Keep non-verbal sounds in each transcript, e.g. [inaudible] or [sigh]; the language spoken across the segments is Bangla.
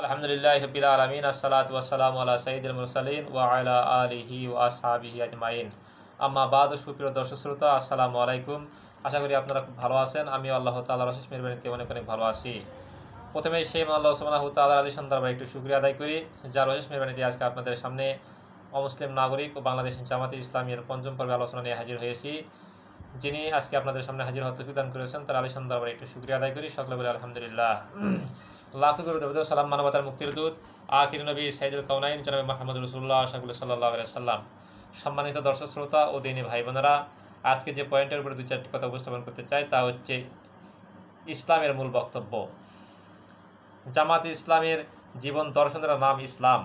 আলহামদুলিল্লাহ রবিল আলমিন আসসালাত ওয়াসালাম আল্লাহ সঈদুল মুরসালিন ওয়া আলা আলিহি ও আজমাইন আম্মা বাদ সুপ্রিয় দর্শক শ্রোতা আসসালামু আলাইকুম আশা করি আপনারা খুব ভালো আছেন আমি আল্লাহ তাল্লাহ রশেষ মেরবানিতে অনেক অনেক ভালো আছি প্রথমে সেই আল্লাহ সুমানাহ তাল্লাহ আলী সন্ধ্যাবার একটু শুক্রিয়া আদায় করি যার রশেষ মেরবানিতে আজকে আপনাদের সামনে অমুসলিম নাগরিক ও বাংলাদেশ জামাতে ইসলামের পঞ্চম পর্বে আলোচনা নিয়ে হাজির হয়েছি যিনি আজকে আপনাদের সামনে হাজির হতে বিদান করেছেন তার আলী সন্ধ্যাবার একটু শুক্রিয়া আদায় করি সকলে বলে আলহামদুলিল্লাহ লাখ সালাম মানবতার মুক্তির দূত আকির নবী সাইদুল কৌনাইন জনাবি মাহমুদ রসুল্লাহ শাহুল সাল্লাহ সাল্লাম সম্মানিত দর্শক শ্রোতা ও দিনী ভাই বোনেরা আজকে যে পয়েন্টের উপরে দু চারটি কথা উপস্থাপন করতে চাই তা হচ্ছে ইসলামের মূল বক্তব্য জামাত ইসলামের জীবন দর্শনের নাম ইসলাম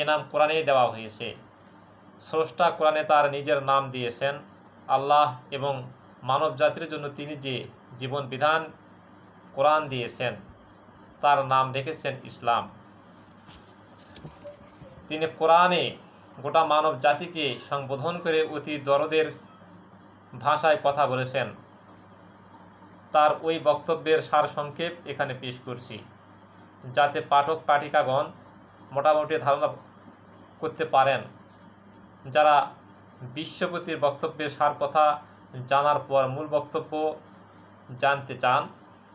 এ নাম কোরআনেই দেওয়া হয়েছে স্রষ্টা কোরআনে তার নিজের নাম দিয়েছেন আল্লাহ এবং মানব জাতির জন্য তিনি যে জীবন বিধান কোরআন দিয়েছেন তার নাম রেখেছেন ইসলাম তিনি কোরআনে গোটা মানব জাতিকে সম্বোধন করে অতি দরদের ভাষায় কথা বলেছেন তার ওই বক্তব্যের সারসংক্ষেপ এখানে পেশ করছি যাতে পাঠক পাঠিকাগণ মোটামুটি ধারণা করতে পারেন যারা বিশ্বপতির বক্তব্যের সার কথা জানার পর মূল বক্তব্য জানতে চান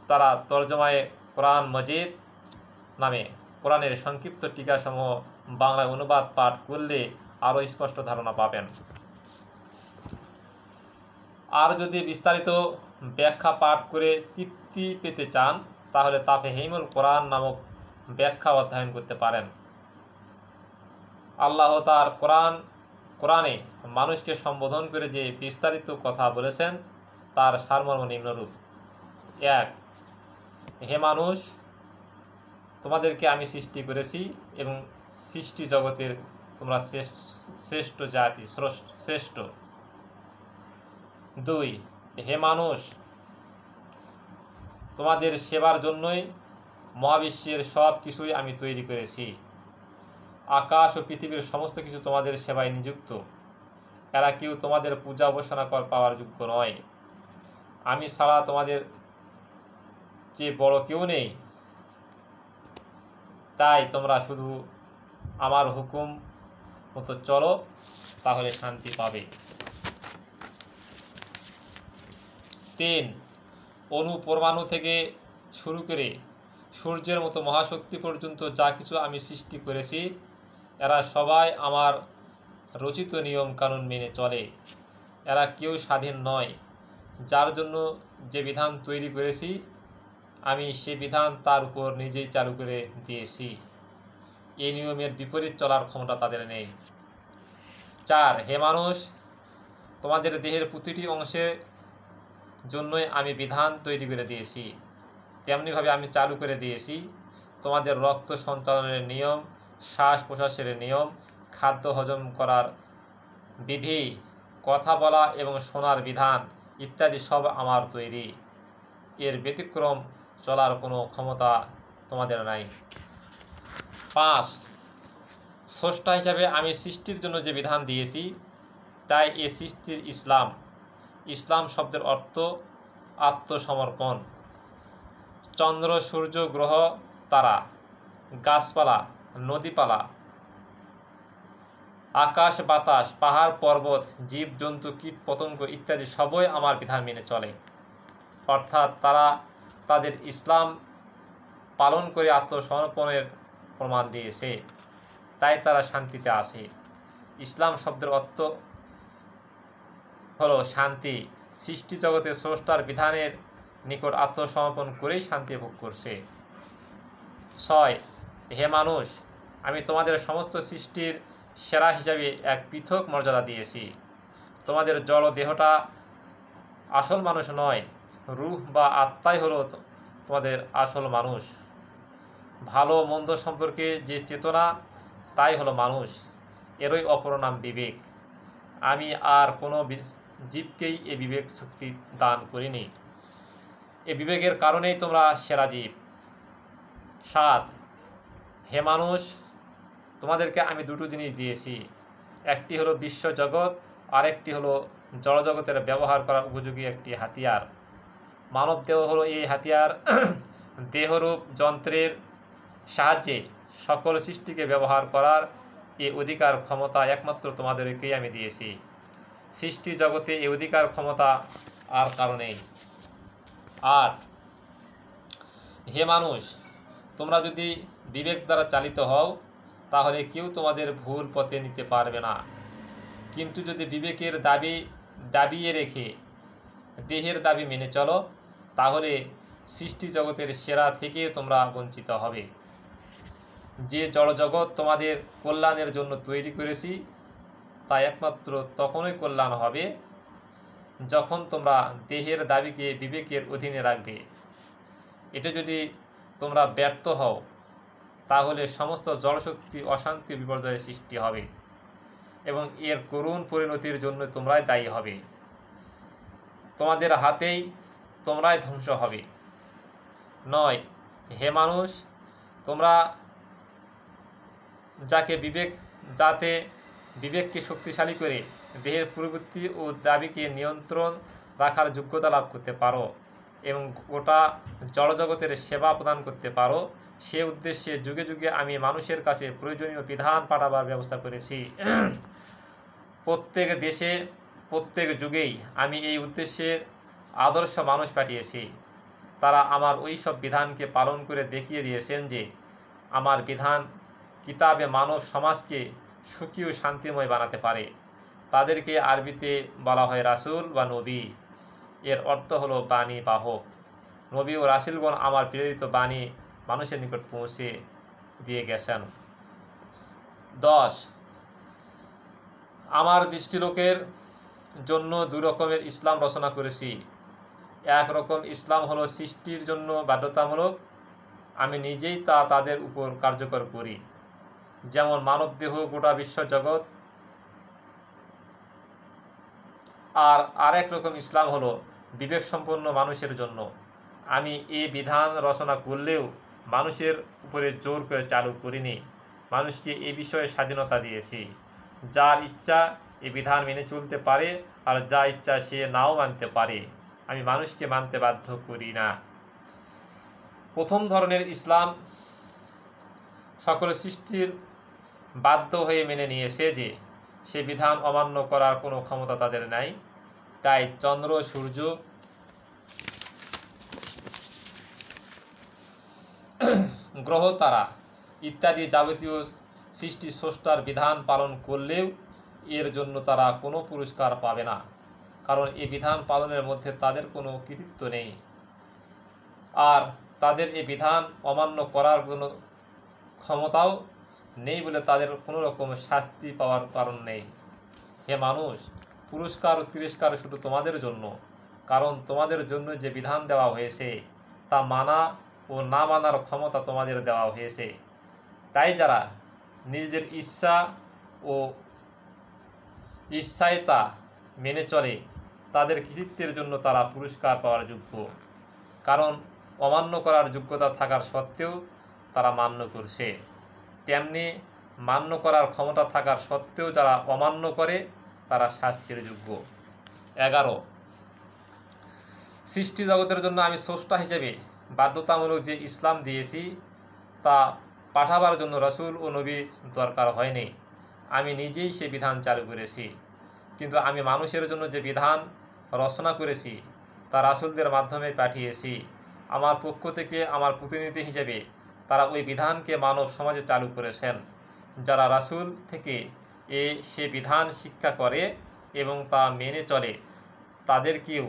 তারা তর্জমায় কোরআন মজিদ নামে কোরআনের সংক্ষিপ্ত টিকাসমূহ বাংলায় অনুবাদ পাঠ করলে আরও স্পষ্ট ধারণা পাবেন আর যদি বিস্তারিত ব্যাখ্যা পাঠ করে তৃপ্তি পেতে চান তাহলে তাফে হেমুল কোরআন নামক ব্যাখ্যা অধ্যয়ন করতে পারেন আল্লাহ তার কোরআন কোরআনে মানুষকে সম্বোধন করে যে বিস্তারিত কথা বলেছেন তার সারমর্ম নিম্নরূপ এক হে মানুষ তোমাদেরকে আমি সৃষ্টি করেছি এবং সৃষ্টি জগতের তোমরা শ্রেষ্ঠ জাতি শ্রেষ্ঠ দুই হে মানুষ তোমাদের সেবার জন্যই মহাবিশ্বের সব কিছুই আমি তৈরি করেছি আকাশ ও পৃথিবীর সমস্ত কিছু তোমাদের সেবায় নিযুক্ত এরা কেউ তোমাদের পূজা উপাসনা কর পাওয়ার যোগ্য নয় আমি ছাড়া তোমাদের চেয়ে বড় কেউ নেই তাই তোমরা শুধু আমার হুকুম মতো চলো তাহলে শান্তি পাবে তিন অনুপরমাণু পরমাণু থেকে শুরু করে সূর্যের মতো মহাশক্তি পর্যন্ত যা কিছু আমি সৃষ্টি করেছি এরা সবাই আমার রচিত নিয়ম কানুন মেনে চলে এরা কেউ স্বাধীন নয় যার জন্য যে বিধান তৈরি করেছি আমি সে বিধান তার উপর নিজেই চালু করে দিয়েছি এই নিয়মের বিপরীত চলার ক্ষমতা তাদের নেই চার হে মানুষ তোমাদের দেহের প্রতিটি অংশের জন্যই আমি বিধান তৈরি করে দিয়েছি তেমনিভাবে আমি চালু করে দিয়েছি তোমাদের রক্ত সঞ্চালনের নিয়ম শ্বাস প্রশ্বাসের নিয়ম খাদ্য হজম করার বিধি কথা বলা এবং শোনার বিধান ইত্যাদি সব আমার তৈরি এর ব্যতিক্রম চলার কোনো ক্ষমতা তোমাদের নাই পাঁচ স্রষ্টা হিসাবে আমি সৃষ্টির জন্য যে বিধান দিয়েছি তাই এ সৃষ্টির ইসলাম ইসলাম শব্দের অর্থ আত্মসমর্পণ চন্দ্র সূর্য গ্রহ তারা গাছপালা নদীপালা আকাশ বাতাস পাহাড় পর্বত জীব জন্তু কীট পতঙ্গ ইত্যাদি সবই আমার বিধান মেনে চলে অর্থাৎ তারা তাদের ইসলাম পালন করে আত্মসমর্পণের প্রমাণ দিয়েছে তাই তারা শান্তিতে আসে ইসলাম শব্দের অর্থ হলো শান্তি সৃষ্টি জগতে স্রষ্টার বিধানের নিকট আত্মসমর্পণ করেই শান্তি ভোগ করছে ছয় হে মানুষ আমি তোমাদের সমস্ত সৃষ্টির সেরা হিসাবে এক পৃথক মর্যাদা দিয়েছি তোমাদের জলদেহটা দেহটা আসল মানুষ নয় রুহ বা আত্মাই হলো তোমাদের আসল মানুষ ভালো মন্দ সম্পর্কে যে চেতনা তাই হলো মানুষ এরই অপর নাম বিবেক আমি আর কোনো জীবকেই এ বিবেক শক্তি দান করিনি এ বিবেকের কারণেই তোমরা সেরা জীব সাত হে মানুষ তোমাদেরকে আমি দুটো জিনিস দিয়েছি একটি হলো বিশ্বজগৎ আরেকটি হলো জড়জগতের ব্যবহার করার উপযোগী একটি হাতিয়ার মানব দেহ হলো এই হাতিয়ার [clears throat] দেহরূপ যন্ত্রের সাহায্যে সকল সৃষ্টিকে ব্যবহার করার এই অধিকার ক্ষমতা একমাত্র তোমাদেরকেই আমি দিয়েছি সৃষ্টি জগতে এই অধিকার ক্ষমতা আর কারণেই আর হে মানুষ তোমরা যদি বিবেক দ্বারা চালিত হও তাহলে কেউ তোমাদের ভুল পথে নিতে পারবে না কিন্তু যদি বিবেকের দাবি দাবিয়ে রেখে দেহের দাবি মেনে চলো তাহলে সৃষ্টি জগতের সেরা থেকে তোমরা বঞ্চিত হবে যে জড়জগৎ তোমাদের কল্যাণের জন্য তৈরি করেছি তা একমাত্র তখনই কল্যাণ হবে যখন তোমরা দেহের দাবিকে বিবেকের অধীনে রাখবে এটা যদি তোমরা ব্যর্থ হও তাহলে সমস্ত জড়শক্তি অশান্তি বিপর্যয়ের সৃষ্টি হবে এবং এর করুণ পরিণতির জন্য তোমরাই দায়ী হবে তোমাদের হাতেই তোমরাই ধ্বংস হবে নয় হে মানুষ তোমরা যাকে বিবেক যাতে বিবেককে শক্তিশালী করে দেহের প্রবৃত্তি ও দাবিকে নিয়ন্ত্রণ রাখার যোগ্যতা লাভ করতে পারো এবং গোটা জড়জগতের সেবা প্রদান করতে পারো সে উদ্দেশ্যে যুগে যুগে আমি মানুষের কাছে প্রয়োজনীয় বিধান পাঠাবার ব্যবস্থা করেছি প্রত্যেক দেশে প্রত্যেক যুগেই আমি এই উদ্দেশ্যের আদর্শ মানুষ পাঠিয়েছি তারা আমার ওই সব বিধানকে পালন করে দেখিয়ে দিয়েছেন যে আমার বিধান কিতাবে মানব সমাজকে সুখী ও শান্তিময় বানাতে পারে তাদেরকে আরবিতে বলা হয় রাসুল বা নবী এর অর্থ হল বাণী বাহক নবী ও রাসুলগণ আমার প্রেরিত বাণী মানুষের নিকট পৌঁছে দিয়ে গেছেন দশ আমার দৃষ্টিলোকের জন্য দুরকমের ইসলাম রচনা করেছি একরকম ইসলাম হলো সৃষ্টির জন্য বাধ্যতামূলক আমি নিজেই তা তাদের উপর কার্যকর করি যেমন মানব দেহ গোটা বিশ্ব জগৎ আর আরেক রকম ইসলাম হলো বিবেক সম্পন্ন মানুষের জন্য আমি এ বিধান রচনা করলেও মানুষের উপরে জোর করে চালু করিনি মানুষকে এ বিষয়ে স্বাধীনতা দিয়েছি যার ইচ্ছা এ বিধান মেনে চলতে পারে আর যা ইচ্ছা সে নাও মানতে পারে আমি মানুষকে মানতে বাধ্য করি না প্রথম ধরনের ইসলাম সকল সৃষ্টির বাধ্য হয়ে মেনে নিয়েছে যে সে বিধান অমান্য করার কোনো ক্ষমতা তাদের নাই তাই চন্দ্র সূর্য গ্রহ তারা ইত্যাদি যাবতীয় সৃষ্টি স্রষ্টার বিধান পালন করলেও এর জন্য তারা কোনো পুরস্কার পাবে না কারণ এই বিধান পালনের মধ্যে তাদের কোনো কৃতিত্ব নেই আর তাদের এই বিধান অমান্য করার কোনো ক্ষমতাও নেই বলে তাদের কোনো রকম শাস্তি পাওয়ার কারণ নেই হে মানুষ পুরস্কার ও তিরস্কার শুধু তোমাদের জন্য কারণ তোমাদের জন্য যে বিধান দেওয়া হয়েছে তা মানা ও না মানার ক্ষমতা তোমাদের দেওয়া হয়েছে তাই যারা নিজেদের ইচ্ছা ও ইচ্ছায়তা মেনে চলে তাদের কৃতিত্বের জন্য তারা পুরস্কার পাওয়ার যোগ্য কারণ অমান্য করার যোগ্যতা থাকার সত্ত্বেও তারা মান্য করছে তেমনি মান্য করার ক্ষমতা থাকার সত্ত্বেও যারা অমান্য করে তারা শাস্তির যোগ্য এগারো সৃষ্টি জগতের জন্য আমি স্রষ্টা হিসেবে বাধ্যতামূলক যে ইসলাম দিয়েছি তা পাঠাবার জন্য রসুল ও নবীর দরকার হয়নি আমি নিজেই সে বিধান চালু করেছি কিন্তু আমি মানুষের জন্য যে বিধান রচনা করেছি তা রাসুলদের মাধ্যমে পাঠিয়েছি আমার পক্ষ থেকে আমার প্রতিনিধি হিসেবে তারা ওই বিধানকে মানব সমাজে চালু করেছেন যারা রাসুল থেকে এ সে বিধান শিক্ষা করে এবং তা মেনে চলে তাদেরকেও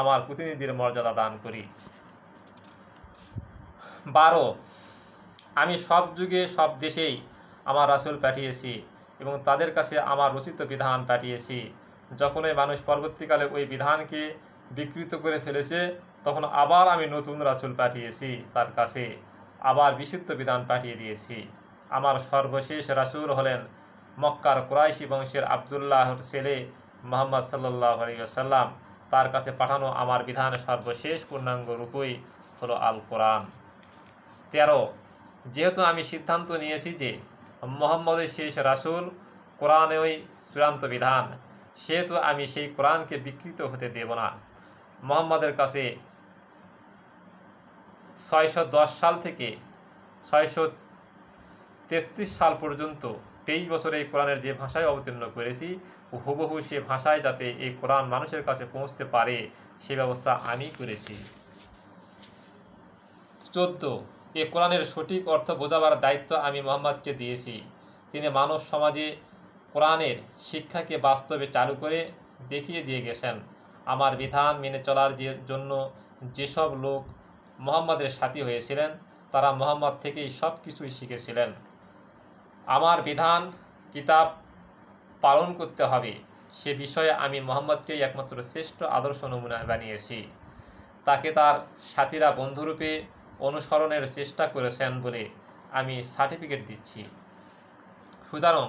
আমার প্রতিনিধির মর্যাদা দান করি বারো আমি সব যুগে সব দেশেই আমার রাসুল পাঠিয়েছি এবং তাদের কাছে আমার রচিত বিধান পাঠিয়েছি যখন ওই মানুষ পরবর্তীকালে ওই বিধানকে বিকৃত করে ফেলেছে তখন আবার আমি নতুন রাসুল পাঠিয়েছি তার কাছে আবার বিশুদ্ধ বিধান পাঠিয়ে দিয়েছি আমার সর্বশেষ রাসুল হলেন মক্কার কুরাইশি বংশের আবদুল্লাহর ছেলে মোহাম্মদ সাল্লাহ আলিয়াল্লাম তার কাছে পাঠানো আমার বিধান সর্বশেষ পূর্ণাঙ্গ রূপই হলো আল কোরআন তেরো যেহেতু আমি সিদ্ধান্ত নিয়েছি যে মোহাম্মদের শেষ রাসুল ওই চূড়ান্ত বিধান সেহেতু আমি সেই কোরআনকে বিকৃত হতে দেব না মোহাম্মদের কাছে ছয়শো সাল থেকে ছয়শো তেত্রিশ সাল পর্যন্ত তেইশ বছর এই কোরআনের যে ভাষায় অবতীর্ণ করেছি হুবহু সে ভাষায় যাতে এই কোরআন মানুষের কাছে পৌঁছতে পারে সে ব্যবস্থা আমি করেছি চোদ্দ এ কোরআনের সঠিক অর্থ বোঝাবার দায়িত্ব আমি মোহাম্মদকে দিয়েছি তিনি মানব সমাজে কোরআনের শিক্ষাকে বাস্তবে চালু করে দেখিয়ে দিয়ে গেছেন আমার বিধান মেনে চলার যে জন্য যেসব লোক মোহাম্মদের সাথী হয়েছিলেন তারা মোহাম্মদ থেকেই সব কিছুই শিখেছিলেন আমার বিধান কিতাব পালন করতে হবে সে বিষয়ে আমি মোহাম্মদকেই একমাত্র শ্রেষ্ঠ আদর্শ নমুনা বানিয়েছি তাকে তার সাথীরা বন্ধুরূপে অনুসরণের চেষ্টা করেছেন বলে আমি সার্টিফিকেট দিচ্ছি সুতরাং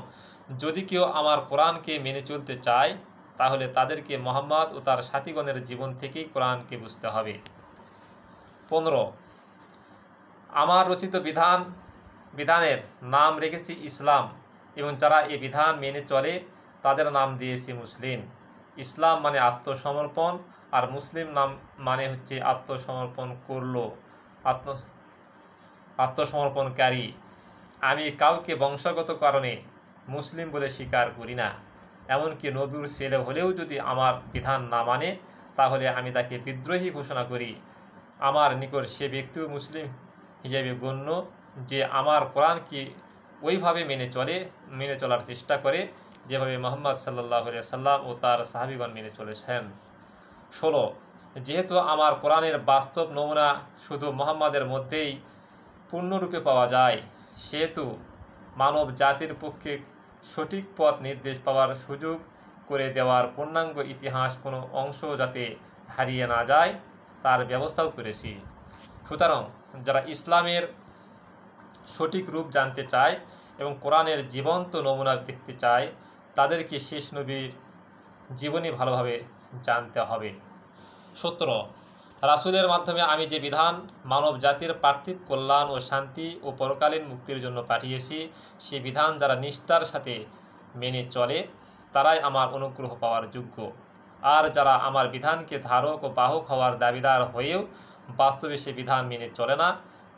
যদি কেউ আমার কোরআনকে মেনে চলতে চায় তাহলে তাদেরকে মোহাম্মদ ও তার সাথীগণের জীবন থেকেই কোরআনকে বুঝতে হবে পনেরো আমার রচিত বিধান বিধানের নাম রেখেছি ইসলাম এবং যারা এ বিধান মেনে চলে তাদের নাম দিয়েছি মুসলিম ইসলাম মানে আত্মসমর্পণ আর মুসলিম নাম মানে হচ্ছে আত্মসমর্পণ করল আত্ম আত্মসমর্পণকারী আমি কাউকে বংশগত কারণে মুসলিম বলে স্বীকার করি না এমনকি নবীর ছেলে হলেও যদি আমার বিধান না মানে তাহলে আমি তাকে বিদ্রোহী ঘোষণা করি আমার নিকট সে ব্যক্তিও মুসলিম হিসেবে গণ্য যে আমার কোরআন কি ওইভাবে মেনে চলে মেনে চলার চেষ্টা করে যেভাবে মোহাম্মদ সাল্লাহ সাল্লাম ও তার সাহাবিগণ মেনে চলেছেন ষোলো যেহেতু আমার কোরআনের বাস্তব নমুনা শুধু মোহাম্মদের মধ্যেই পূর্ণরূপে পাওয়া যায় সেহেতু মানব জাতির পক্ষে সঠিক পথ নির্দেশ পাওয়ার সুযোগ করে দেওয়ার পূর্ণাঙ্গ ইতিহাস কোনো অংশ যাতে হারিয়ে না যায় তার ব্যবস্থাও করেছি সুতরাং যারা ইসলামের সঠিক রূপ জানতে চায় এবং কোরআনের জীবন্ত নমুনা দেখতে চায় তাদেরকে শেষ নবীর জীবনী ভালোভাবে জানতে হবে সতেরো রাসুলের মাধ্যমে আমি যে বিধান মানব জাতির পার্থিব কল্যাণ ও শান্তি ও পরকালীন মুক্তির জন্য পাঠিয়েছি সে বিধান যারা নিষ্ঠার সাথে মেনে চলে তারাই আমার অনুগ্রহ পাওয়ার যোগ্য আর যারা আমার বিধানকে ধারক ও বাহক হওয়ার দাবিদার হয়েও বাস্তবে সে বিধান মেনে চলে না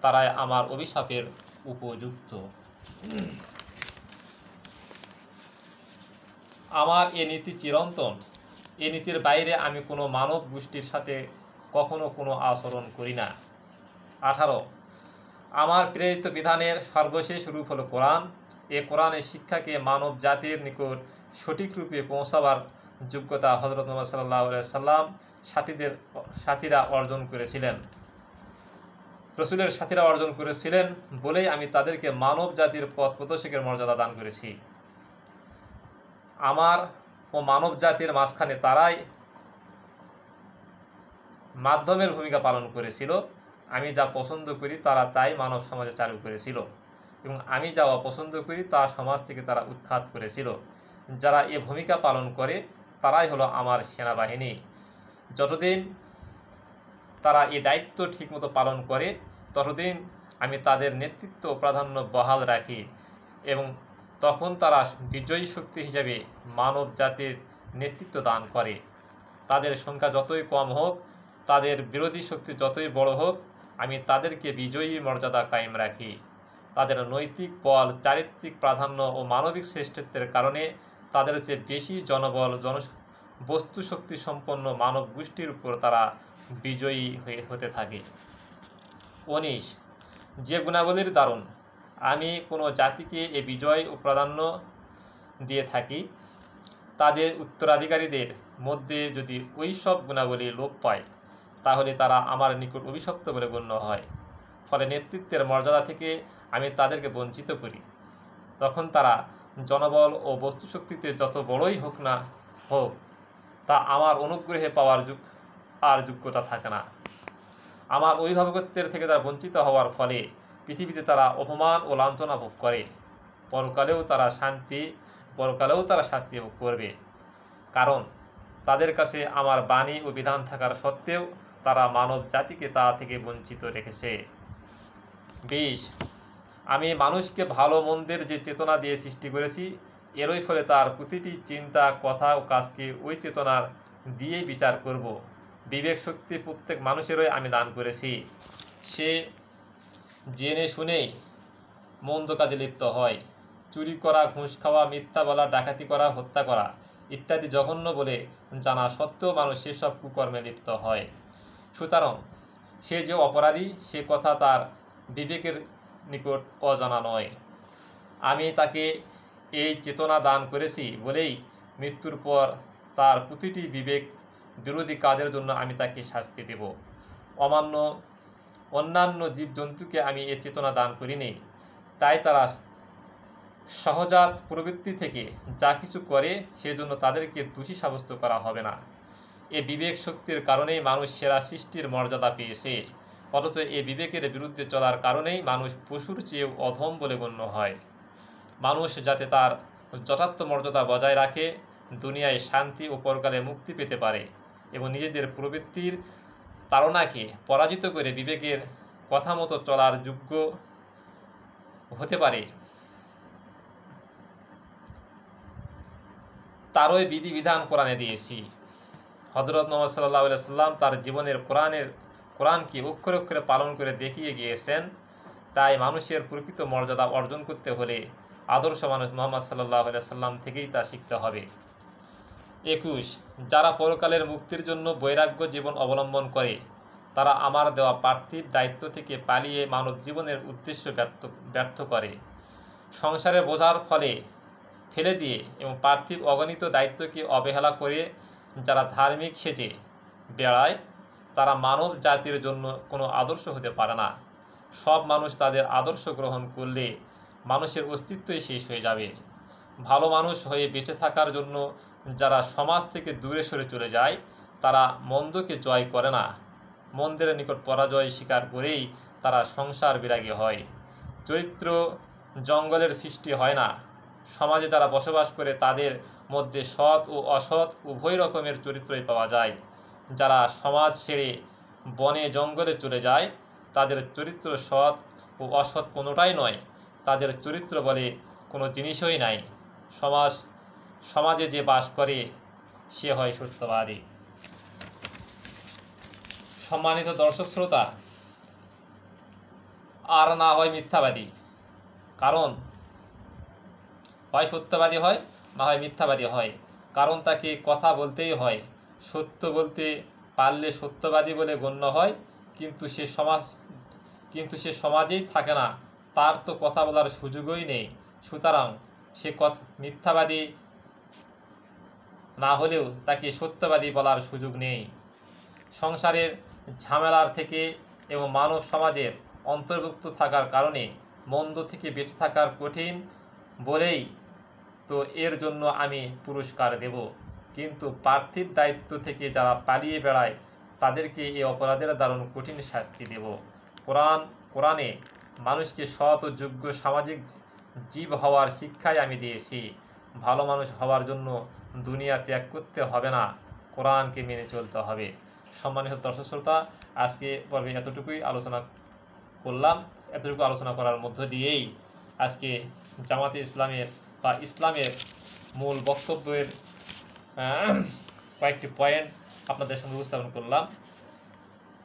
তারাই আমার অভিশাপের উপযুক্ত আমার এ নীতি চিরন্তন এ নীতির বাইরে আমি কোনো মানব গোষ্ঠীর সাথে কখনো কোনো আচরণ করি না আঠারো আমার প্রেরিত বিধানের সর্বশেষ রূপ হল কোরআন এ কোরআনের শিক্ষাকে মানব জাতির নিকট সঠিক রূপে পৌঁছাবার যোগ্যতা হজরত মোহাম্মদ সাল্লাহ সাল্লাম সাথীদের সাথীরা অর্জন করেছিলেন রসুলের সাথীরা অর্জন করেছিলেন বলেই আমি তাদেরকে মানব জাতির পথ প্রদর্শকের মর্যাদা দান করেছি আমার ও মানব জাতির মাঝখানে তারাই মাধ্যমের ভূমিকা পালন করেছিল আমি যা পছন্দ করি তারা তাই মানব সমাজে চালু করেছিল এবং আমি যা অপছন্দ করি তা সমাজ থেকে তারা উৎখাত করেছিল যারা এ ভূমিকা পালন করে তারাই হলো আমার সেনাবাহিনী যতদিন তারা এ দায়িত্ব ঠিকমতো পালন করে ততদিন আমি তাদের নেতৃত্ব প্রাধান্য বহাল রাখি এবং তখন তারা বিজয়ী শক্তি হিসাবে মানব জাতির নেতৃত্ব দান করে তাদের সংখ্যা যতই কম হোক তাদের বিরোধী শক্তি যতই বড় হোক আমি তাদেরকে বিজয়ী মর্যাদা কায়েম রাখি তাদের নৈতিক বল চারিত্রিক প্রাধান্য ও মানবিক শ্রেষ্ঠত্বের কারণে তাদের চেয়ে বেশি জনবল জন বস্তুশক্তি সম্পন্ন মানব গোষ্ঠীর উপর তারা বিজয়ী হয়ে হতে থাকে উনিশ যে গুণাবলীর দারুণ আমি কোনো জাতিকে এ বিজয় ও প্রাধান্য দিয়ে থাকি তাদের উত্তরাধিকারীদের মধ্যে যদি ওই সব গুণাবলী লোপ পায় তাহলে তারা আমার নিকট অভিশপ্ত বলে গণ্য হয় ফলে নেতৃত্বের মর্যাদা থেকে আমি তাদেরকে বঞ্চিত করি তখন তারা জনবল ও বস্তুশক্তিতে যত বড়ই হোক না হোক তা আমার অনুগ্রহে পাওয়ার যুগ আর যোগ্যতা থাকে না আমার অভিভাবকত্বের থেকে তারা বঞ্চিত হওয়ার ফলে পৃথিবীতে তারা অপমান ও লাঞ্ছনা ভোগ করে পরকালেও তারা শান্তি পরকালেও তারা শাস্তি ভোগ করবে কারণ তাদের কাছে আমার বাণী ও বিধান থাকার সত্ত্বেও তারা মানব জাতিকে তা থেকে বঞ্চিত রেখেছে বিশ আমি মানুষকে ভালো মন্দের যে চেতনা দিয়ে সৃষ্টি করেছি এরই ফলে তার প্রতিটি চিন্তা কথা ও কাজকে ওই চেতনার দিয়ে বিচার করব। বিবেক শক্তি প্রত্যেক মানুষেরই আমি দান করেছি সে জেনে শুনেই মন্দ কাজে লিপ্ত হয় চুরি করা ঘুষ খাওয়া মিথ্যা বলা ডাকাতি করা হত্যা করা ইত্যাদি জঘন্য বলে জানা সত্ত্বেও মানুষ সেসব কুকর্মে লিপ্ত হয় সুতরাং সে যে অপরাধী সে কথা তার বিবেকের নিকট অজানা নয় আমি তাকে এই চেতনা দান করেছি বলেই মৃত্যুর পর তার প্রতিটি বিবেক বিরোধী কাজের জন্য আমি তাকে শাস্তি দেব অমান্য অন্যান্য জীবজন্তুকে আমি এ চেতনা দান করিনি তাই তারা সহজাত প্রবৃত্তি থেকে যা কিছু করে সেজন্য তাদেরকে দোষী সাব্যস্ত করা হবে না এ বিবেক শক্তির কারণেই মানুষ সেরা সৃষ্টির মর্যাদা পেয়েছে অথচ এ বিবেকের বিরুদ্ধে চলার কারণেই মানুষ পশুর চেয়ে অধম বলে গণ্য হয় মানুষ যাতে তার যথার্থ মর্যাদা বজায় রাখে দুনিয়ায় শান্তি ও পরকালে মুক্তি পেতে পারে এবং নিজেদের প্রবৃত্তির তাড়নাকে পরাজিত করে বিবেকের কথা মতো চলার যোগ্য হতে পারে তারই বিধিবিধান কোরআনে দিয়েছি হজরত মোহাম্মদ সাল্লাহ সাল্লাম তার জীবনের কোরআনের কোরআনকে অক্ষরে অক্ষরে পালন করে দেখিয়ে গিয়েছেন তাই মানুষের প্রকৃত মর্যাদা অর্জন করতে হলে আদর্শ মানুষ মোহাম্মদ সাল্লাহ সাল্লাম থেকেই তা শিখতে হবে একুশ যারা পরকালের মুক্তির জন্য বৈরাগ্য জীবন অবলম্বন করে তারা আমার দেওয়া পার্থিব দায়িত্ব থেকে পালিয়ে মানব জীবনের উদ্দেশ্য ব্যর্থ ব্যর্থ করে সংসারে বোঝার ফলে ফেলে দিয়ে এবং পার্থিব অগণিত দায়িত্বকে অবহেলা করে যারা ধার্মিক সেজে বেড়ায় তারা মানব জাতির জন্য কোনো আদর্শ হতে পারে না সব মানুষ তাদের আদর্শ গ্রহণ করলে মানুষের অস্তিত্বই শেষ হয়ে যাবে ভালো মানুষ হয়ে বেঁচে থাকার জন্য যারা সমাজ থেকে দূরে সরে চলে যায় তারা মন্দকে জয় করে না মন্দের নিকট পরাজয় স্বীকার করেই তারা সংসার বিরাগী হয় চরিত্র জঙ্গলের সৃষ্টি হয় না সমাজে তারা বসবাস করে তাদের মধ্যে সৎ ও অসৎ উভয় রকমের চরিত্রই পাওয়া যায় যারা সমাজ ছেড়ে বনে জঙ্গলে চলে যায় তাদের চরিত্র সৎ ও অসৎ কোনোটাই নয় তাদের চরিত্র বলে কোনো জিনিসই নাই সমাজ সমাজে যে বাস করে সে হয় সত্যবাদী সম্মানিত দর্শক শ্রোতা আর না হয় মিথ্যাবাদী কারণ হয় সত্যবাদী হয় না হয় মিথ্যাবাদী হয় কারণ তাকে কথা বলতেই হয় সত্য বলতে পারলে সত্যবাদী বলে গণ্য হয় কিন্তু সে সমাজ কিন্তু সে সমাজেই থাকে না তার তো কথা বলার সুযোগই নেই সুতরাং সে কথা মিথ্যাবাদী না হলেও তাকে সত্যবাদী বলার সুযোগ নেই সংসারের ঝামেলার থেকে এবং মানব সমাজের অন্তর্ভুক্ত থাকার কারণে মন্দ থেকে বেঁচে থাকার কঠিন বলেই তো এর জন্য আমি পুরস্কার দেব কিন্তু পার্থিব দায়িত্ব থেকে যারা পালিয়ে বেড়ায় তাদেরকে এই অপরাধের দারুণ কঠিন শাস্তি দেব কোরআন কোরআনে মানুষকে সৎ যোগ্য সামাজিক জীব হওয়ার শিক্ষাই আমি দিয়েছি ভালো মানুষ হওয়ার জন্য দুনিয়া ত্যাগ করতে হবে না কোরআনকে মেনে চলতে হবে সম্মানিত দর্শক শ্রোতা আজকে পর্বে এতটুকুই আলোচনা করলাম এতটুকু আলোচনা করার মধ্য দিয়েই আজকে জামাতে ইসলামের বা ইসলামের মূল বক্তব্যের কয়েকটি পয়েন্ট আপনাদের সঙ্গে উপস্থাপন করলাম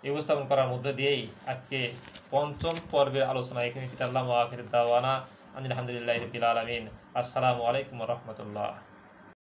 এই উপস্থাপন করার মধ্যে দিয়েই আজকে পঞ্চম পর্বের আলোচনা এখানে আখির দাওয়ানা আনিল আলহামদুলিল্লাহ রবিল আলমিন আসসালামু আলাইকুম রহমতুল্লাহ